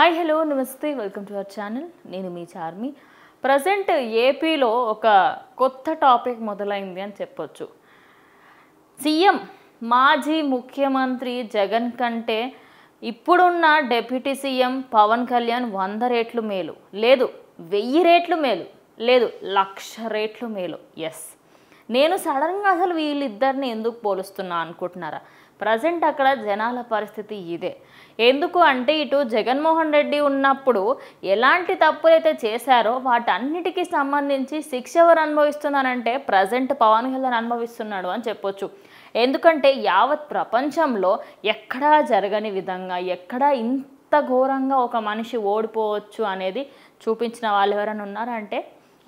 hi hello నమస్తే welcome to our channel నేను మీ చార్మి ప్రజెంట్ ఏపీలో ఒక కొత్త టాపిక్ మొదలైంది అని చెప్పొచ్చు సీఎం మాజీ ముఖ్యమంత్రి జగన్ కంటే ఇప్పుడున్న డెప్యూటీ సీఎం పవన్ కళ్యాణ్ వంద రేట్లు మేలు లేదు వెయ్యి రేట్లు మేలు లేదు లక్ష రేట్లు మేలు ఎస్ నేను సడన్గా అసలు వీళ్ళిద్దరిని ఎందుకు పోలుస్తున్నా అనుకుంటున్నారా ప్రజెంట్ అక్కడ జనాల పరిస్థితి ఇదే ఎందుకు అంటే ఇటు జగన్మోహన్ రెడ్డి ఉన్నప్పుడు ఎలాంటి తప్పులైతే చేశారో వాటన్నిటికీ సంబంధించి శిక్ష ఎవరు అనుభవిస్తున్నారంటే ప్రజెంట్ పవన్ కళ్యాణ్ అనుభవిస్తున్నాడు అని చెప్పొచ్చు ఎందుకంటే యావత్ ప్రపంచంలో ఎక్కడా జరగని విధంగా ఎక్కడా ఇంత ఘోరంగా ఒక మనిషి ఓడిపోవచ్చు అనేది చూపించిన వాళ్ళు ఎవరైనా ఉన్నారంటే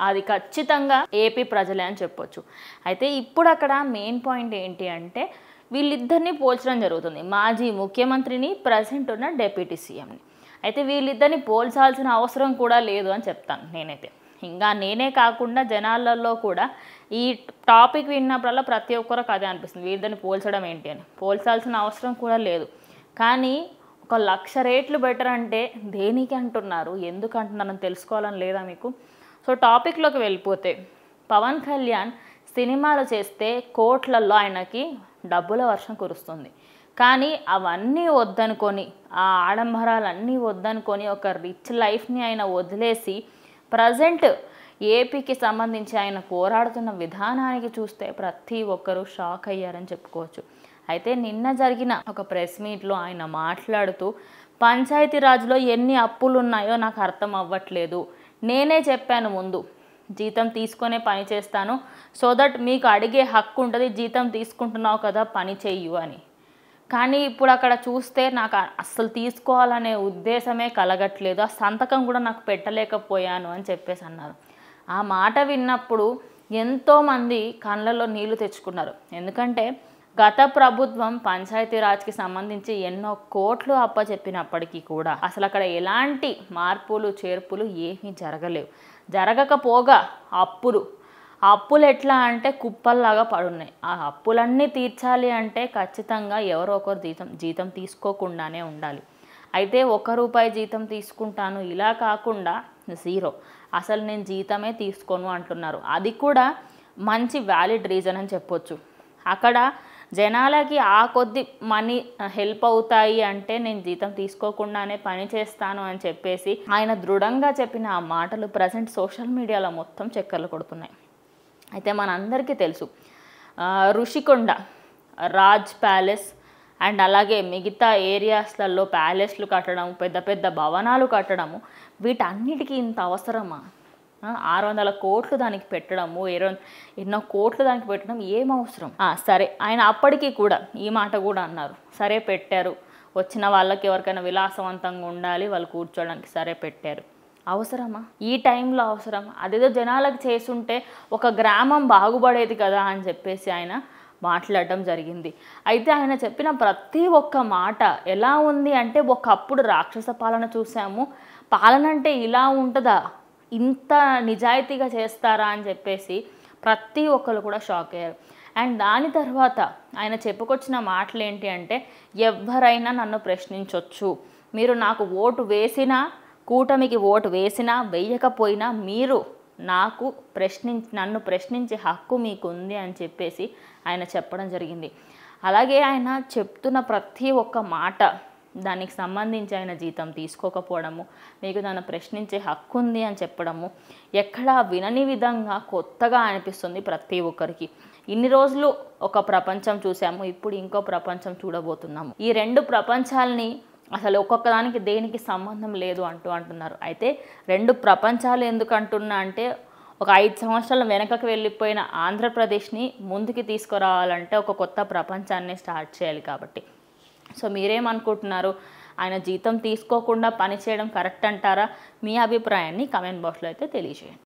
అది ఖచ్చితంగా ఏపీ ప్రజలే అని చెప్పొచ్చు అయితే ఇప్పుడు అక్కడ మెయిన్ పాయింట్ ఏంటి అంటే వీళ్ళిద్దరిని పోల్చడం జరుగుతుంది మాజీ ముఖ్యమంత్రిని ప్రజెంట్ ఉన్న డెప్యూటీ సీఎంని అయితే వీళ్ళిద్దరిని పోల్చాల్సిన అవసరం కూడా లేదు అని చెప్తాను నేనైతే ఇంకా నేనే కాకుండా జనాలలో కూడా ఈ టాపిక్ విన్నప్పుడల్లా ప్రతి ఒక్కరూ అదే అనిపిస్తుంది వీళ్ళిద్దరిని పోల్చడం ఏంటి అని పోల్చాల్సిన అవసరం కూడా లేదు కానీ ఒక లక్ష రేట్లు బెటర్ అంటే దేనికి అంటున్నారు ఎందుకు అంటున్నారని తెలుసుకోవాలని లేదా మీకు సో టాపిక్లోకి వెళ్ళిపోతే పవన్ కళ్యాణ్ సినిమాలు చేస్తే కోట్లలో ఆయనకి డబ్బుల వర్షం కురుస్తుంది కానీ అవన్నీ వద్దనుకొని ఆ ఆడంబరాలన్నీ వద్దనుకొని ఒక రిచ్ లైఫ్ని ఆయన వదిలేసి ప్రజెంట్ ఏపీకి సంబంధించి ఆయన పోరాడుతున్న విధానానికి చూస్తే ప్రతి ఒక్కరూ షాక్ అయ్యారని చెప్పుకోవచ్చు అయితే నిన్న జరిగిన ఒక ప్రెస్ మీట్లో ఆయన మాట్లాడుతూ పంచాయతీరాజ్లో ఎన్ని అప్పులు ఉన్నాయో నాకు అర్థం అవ్వట్లేదు నేనే చెప్పాను ముందు జీతం తీసుకునే పని చేస్తాను సో దట్ మీకు అడిగే హక్కు ఉంటుంది జీతం తీసుకుంటున్నావు కదా పని చెయ్యు అని కానీ ఇప్పుడు అక్కడ చూస్తే నాకు అస్సలు తీసుకోవాలనే ఉద్దేశమే కలగట్లేదు ఆ సంతకం కూడా నాకు పెట్టలేకపోయాను అని చెప్పేసి అన్నారు ఆ మాట విన్నప్పుడు ఎంతోమంది కళ్ళల్లో నీళ్లు తెచ్చుకున్నారు ఎందుకంటే గత ప్రభుత్వం పంచాయతీరాజ్కి సంబంధించి ఎన్నో కోట్లు అప్పచెప్పినప్పటికీ కూడా అసలు అక్కడ ఎలాంటి మార్పులు చేర్పులు ఏమీ జరగలేవు జరగకపోగా అప్పులు అప్పులు ఎట్లా అంటే కుప్పల్లాగా పడున్నాయి ఆ అప్పులన్నీ తీర్చాలి అంటే ఖచ్చితంగా ఎవరో ఒకరు జీతం జీతం తీసుకోకుండానే ఉండాలి అయితే ఒక రూపాయి జీతం తీసుకుంటాను ఇలా కాకుండా జీరో అసలు నేను జీతమే తీసుకోను అంటున్నారు అది కూడా మంచి వ్యాలిడ్ రీజన్ అని చెప్పొచ్చు అక్కడ జనాలకి ఆ కొద్ది మనీ హెల్ప్ అవుతాయి అంటే నేను జీతం తీసుకోకుండానే పని చేస్తాను అని చెప్పేసి ఆయన దృఢంగా చెప్పిన ఆ మాటలు ప్రజెంట్ సోషల్ మీడియాలో మొత్తం చక్కర్లు కొడుతున్నాయి అయితే మనందరికీ తెలుసు ఋషికొండ రాజ్ ప్యాలెస్ అండ్ అలాగే మిగతా ఏరియాస్లలో ప్యాలెస్లు కట్టడం పెద్ద పెద్ద భవనాలు కట్టడము వీటన్నిటికీ ఇంత అవసరమా ఆరు వందల కోట్లు దానికి పెట్టడము ఎన్నో కోట్లు దానికి పెట్టడం ఏం అవసరం సరే ఆయన అప్పటికీ కూడా ఈ మాట కూడా అన్నారు సరే పెట్టారు వచ్చిన వాళ్ళకి ఎవరికైనా విలాసవంతంగా ఉండాలి వాళ్ళు కూర్చోడానికి సరే పెట్టారు అవసరమా ఈ టైంలో అవసరం అదేదో జనాలకు చేసుంటే ఒక గ్రామం బాగుపడేది కదా అని చెప్పేసి ఆయన మాట్లాడడం జరిగింది అయితే ఆయన చెప్పిన ప్రతి ఒక్క మాట ఎలా ఉంది అంటే ఒకప్పుడు రాక్షస పాలన చూసాము పాలన అంటే ఇలా ఉంటుందా ఇంత నిజాయితీగా చేస్తారా అని చెప్పేసి ప్రతి ఒక్కరు కూడా షాక్ అయ్యారు అండ్ దాని తర్వాత ఆయన చెప్పుకొచ్చిన మాటలు ఏంటి అంటే ఎవరైనా నన్ను ప్రశ్నించవచ్చు మీరు నాకు ఓటు వేసినా కూటమికి ఓటు వేసినా వేయకపోయినా మీరు నాకు ప్రశ్నించి నన్ను ప్రశ్నించే హక్కు మీకు ఉంది అని చెప్పేసి ఆయన చెప్పడం జరిగింది అలాగే ఆయన చెప్తున్న ప్రతి ఒక్క మాట దానికి సంబంధించి ఆయన జీతం తీసుకోకపోవడము మీకు నన్ను ప్రశ్నించే హక్కు ఉంది అని చెప్పడము ఎక్కడా వినని విధంగా కొత్తగా అనిపిస్తుంది ప్రతి ఒక్కరికి ఇన్ని రోజులు ఒక ప్రపంచం చూసాము ఇప్పుడు ఇంకో ప్రపంచం చూడబోతున్నాము ఈ రెండు ప్రపంచాలని అసలు ఒక్కొక్క దానికి దేనికి సంబంధం లేదు అంటూ అంటున్నారు అయితే రెండు ప్రపంచాలు ఎందుకు అంటున్నా అంటే ఒక ఐదు సంవత్సరాల వెనకకు వెళ్ళిపోయిన ఆంధ్రప్రదేశ్ని ముందుకి తీసుకురావాలంటే ఒక కొత్త ప్రపంచాన్ని స్టార్ట్ చేయాలి కాబట్టి సో మీరేమనుకుంటున్నారు ఆయన జీతం తీసుకోకుండా పనిచేయడం కరెక్ట్ అంటారా మీ అభిప్రాయాన్ని కమెంట్ బాక్స్లో అయితే తెలియజేయండి